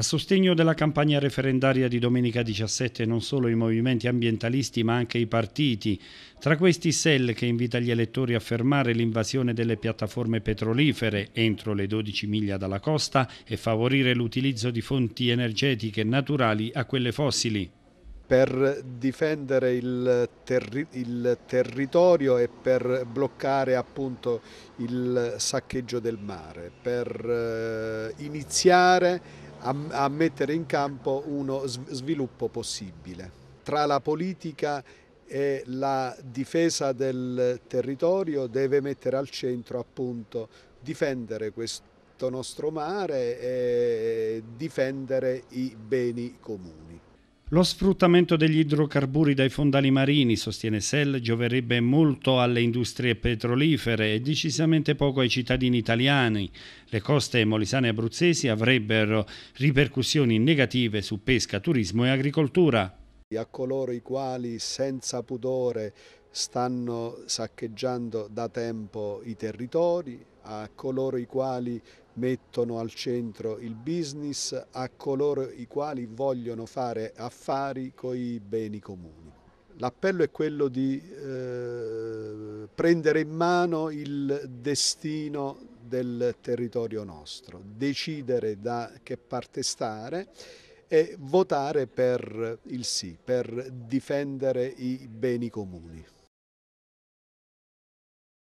A sostegno della campagna referendaria di domenica 17 non solo i movimenti ambientalisti ma anche i partiti, tra questi SEL che invita gli elettori a fermare l'invasione delle piattaforme petrolifere entro le 12 miglia dalla costa e favorire l'utilizzo di fonti energetiche naturali a quelle fossili per difendere il, terri il, territorio e per bloccare appunto il saccheggio del mare, per eh, iniziare a, a mettere in campo uno sviluppo possibile. Tra la politica e la difesa del territorio deve mettere al centro appunto difendere questo nostro mare e difendere i beni comuni. Lo sfruttamento degli idrocarburi dai fondali marini, sostiene Sell, gioverebbe molto alle industrie petrolifere e decisamente poco ai cittadini italiani. Le coste molisane e abruzzesi avrebbero ripercussioni negative su pesca, turismo e agricoltura. A coloro i quali senza pudore stanno saccheggiando da tempo i territori, a coloro i quali mettono al centro il business, a coloro i quali vogliono fare affari con i beni comuni. L'appello è quello di eh, prendere in mano il destino del territorio nostro, decidere da che parte stare e votare per il sì, per difendere i beni comuni.